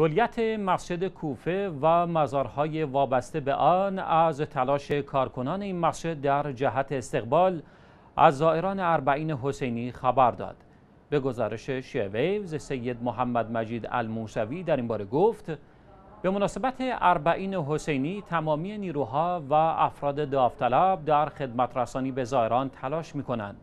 کلیت مسجد کوفه و مزارهای وابسته به آن از تلاش کارکنان این مسجد در جهت استقبال از زائران اربعین حسینی خبر داد. به گزارش شیویوز سید محمد مجید الموسوی در این باره گفت به مناسبت اربعین حسینی تمامی نیروها و افراد داوطلب در خدمت رسانی به زائران تلاش می کنند.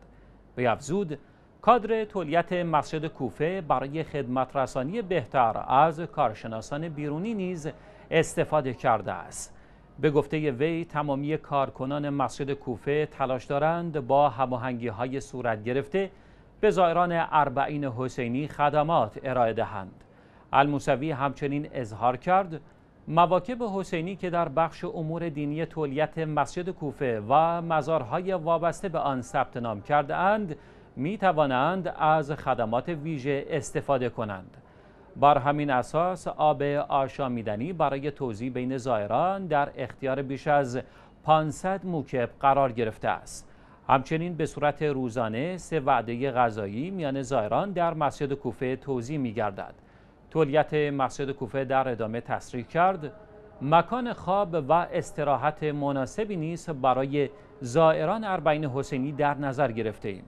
به افزود کادر تولیت مسجد کوفه برای خدمت رسانی بهتر از کارشناسان بیرونی نیز استفاده کرده است. به گفته وی تمامی کارکنان مسجد کوفه تلاش دارند با هماهنگی های صورت گرفته به زائران اربعین حسینی خدمات ارائه دهند. الموسوی همچنین اظهار کرد مواکب حسینی که در بخش امور دینی تولیت مسجد کوفه و مزارهای وابسته به آن ثبت نام کرده اند می توانند از خدمات ویژه استفاده کنند. بر همین اساس آب آشامیدنی برای توزیع بین زائران در اختیار بیش از 500 موکب قرار گرفته است. همچنین به صورت روزانه سه وعده غذایی میان زائران در مسجد کوفه توزیع می گردد. تولیت مسجد کوفه در ادامه تصریح کرد مکان خواب و استراحت مناسبی نیست برای زائران اربعین حسینی در نظر گرفته ایم.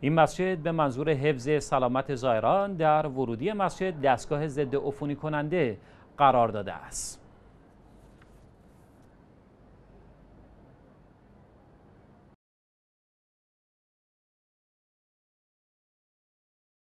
این مسجد به منظور حفظ سلامت زائران در ورودی مسجد دستگاه ضد عفونی کننده قرار داده است.